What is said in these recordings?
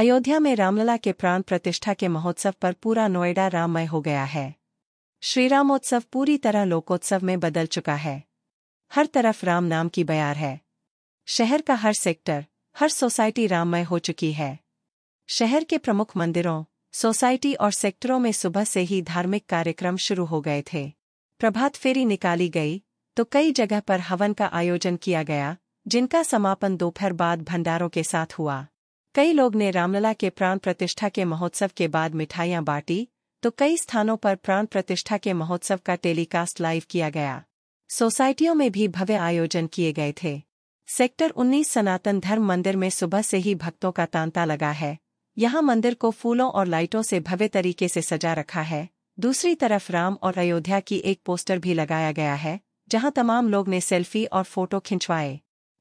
अयोध्या में रामलला के प्राण प्रतिष्ठा के महोत्सव पर पूरा नोएडा राममय हो गया है श्री रामोत्सव पूरी तरह लोकोत्सव में बदल चुका है हर तरफ राम नाम की बयार है शहर का हर सेक्टर हर सोसाइटी राममय हो चुकी है शहर के प्रमुख मंदिरों सोसाइटी और सेक्टरों में सुबह से ही धार्मिक कार्यक्रम शुरू हो गए थे प्रभात फेरी निकाली गई तो कई जगह पर हवन का आयोजन किया गया जिनका समापन दोपहर बाद भंडारों के साथ हुआ कई लोग ने रामलला के प्राण प्रतिष्ठा के महोत्सव के बाद मिठाइयां बांटी तो कई स्थानों पर प्राण प्रतिष्ठा के महोत्सव का टेलीकास्ट लाइव किया गया सोसाइटियों में भी भव्य आयोजन किए गए थे सेक्टर 19 सनातन धर्म मंदिर में सुबह से ही भक्तों का तांता लगा है यहाँ मंदिर को फूलों और लाइटों से भव्य तरीके से सजा रखा है दूसरी तरफ राम और अयोध्या की एक पोस्टर भी लगाया गया है जहाँ तमाम लोग ने सेल्फी और फोटो खिंचवाए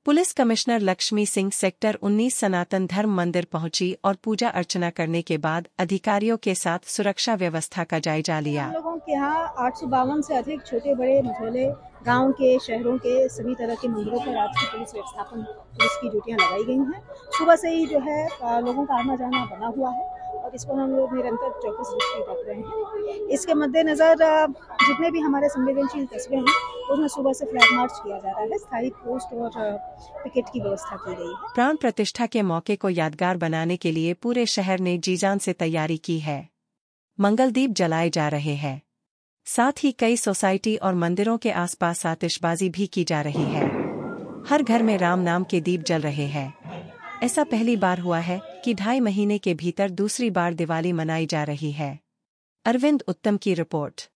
police commissioner Lakshmi Singh sector 19 Sanatan Dharma Mandir पहुंची और पूजा अर्चना करने के बाद अधिकारियों के साथ सुरक्षा व्यवस्था का जायजा लिया लोगों के यहाँ आठ से अधिक छोटे बड़े मझोले गांव के शहरों के सभी तरह के मंदिरों पर आज की पुलिस व्यवस्थापन पुलिस की ड्यूटियाँ लगाई गई हैं सुबह से ही जो है लोगों का आना जाना बना हुआ है और इसको हम लोग निरंतर चौकस रूप से रख रहे हैं इसके मद्देनज़र जितने भी हमारे संवेदनशील कस्बे हैं उसमें सुबह से फ्लैग मार्च किया जा रहा है स्थायी पोस्ट और पिकेट की व्यवस्था की गई है प्राण प्रतिष्ठा के मौके को यादगार बनाने के लिए पूरे शहर ने जीजान से तैयारी की है मंगलदीप जलाए जा रहे हैं साथ ही कई सोसाइटी और मंदिरों के आसपास आतिशबाजी भी की जा रही है हर घर में राम नाम के दीप जल रहे हैं ऐसा पहली बार हुआ है कि ढाई महीने के भीतर दूसरी बार दिवाली मनाई जा रही है अरविंद उत्तम की रिपोर्ट